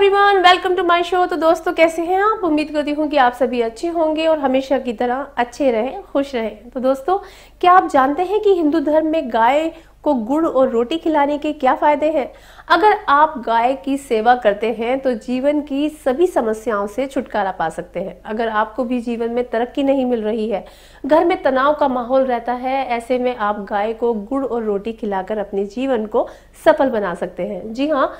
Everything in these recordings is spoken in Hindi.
everyone welcome to my show तो दोस्तों कैसे हैं आप उम्मीद करती हूँ कि आप सभी अच्छे होंगे और हमेशा की तरह अच्छे रहें खुश रहें तो दोस्तों क्या आप जानते हैं कि हिंदू धर्म में गाय को गुड़ और रोटी खिलाने के क्या फायदे हैं अगर आप गाय की सेवा करते हैं तो जीवन की सभी समस्याओं से छुटकारा पा सकते हैं अगर आपको भी जीवन में तरक्की नहीं मिल रही है घर में तनाव का माहौल रहता है ऐसे में आप गाय को गुड़ और रोटी खिलाकर अपने जीवन को सफल बना सकते हैं जी हाँ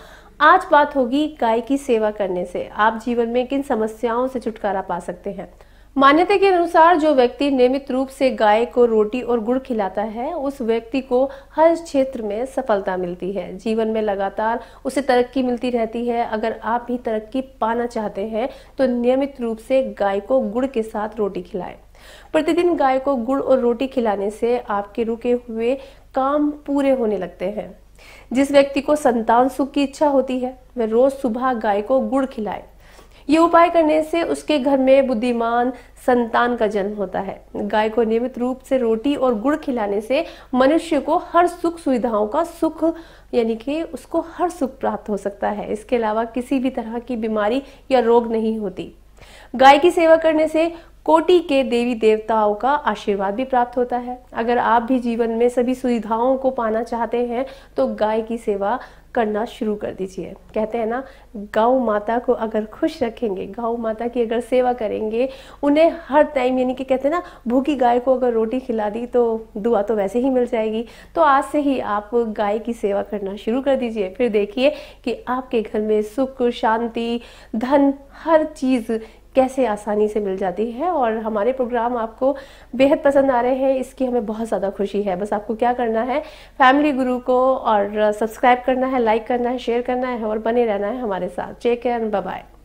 आज बात होगी गाय की सेवा करने से आप जीवन में किन समस्याओं से छुटकारा पा सकते हैं मान्यता के अनुसार जो व्यक्ति नियमित रूप से गाय को रोटी और गुड़ खिलाता है उस व्यक्ति को हर क्षेत्र में सफलता मिलती है जीवन में लगातार उसे तरक्की मिलती रहती है अगर आप भी तरक्की पाना चाहते हैं तो नियमित रूप से गाय को गुड़ के साथ रोटी खिलाएं प्रतिदिन गाय को गुड़ और रोटी खिलाने से आपके रुके हुए काम पूरे होने लगते हैं जिस व्यक्ति को संतान सुख की इच्छा होती है वह रोज सुबह गाय को गुड़ खिलाए ये उपाय करने से उसके घर में बुद्धिमान संतान का जन्म होता है गाय को नियमित रूप से रोटी और गुड़ खिलाने से मनुष्य को हर सुख सुविधाओं का सुख यानी कि उसको हर सुख प्राप्त हो सकता है इसके अलावा किसी भी तरह की बीमारी या रोग नहीं होती गाय की सेवा करने से कोटि के देवी देवताओं का आशीर्वाद भी प्राप्त होता है अगर आप भी जीवन में सभी सुविधाओं को पाना चाहते हैं तो गाय की सेवा करना शुरू कर दीजिए कहते हैं ना गौ माता को अगर खुश रखेंगे गौ माता की अगर सेवा करेंगे उन्हें हर टाइम यानी कि कहते हैं ना भूखी गाय को अगर रोटी खिला दी तो दुआ तो वैसे ही मिल जाएगी तो आज से ही आप गाय की सेवा करना शुरू कर दीजिए फिर देखिए कि आपके घर में सुख शांति धन हर चीज़ कैसे आसानी से मिल जाती है और हमारे प्रोग्राम आपको बेहद पसंद आ रहे हैं इसकी हमें बहुत ज़्यादा खुशी है बस आपको क्या करना है फैमिली गुरु को और सब्सक्राइब करना है लाइक करना है शेयर करना है और बने रहना है हमारे साथ टेक केयर एंड बाय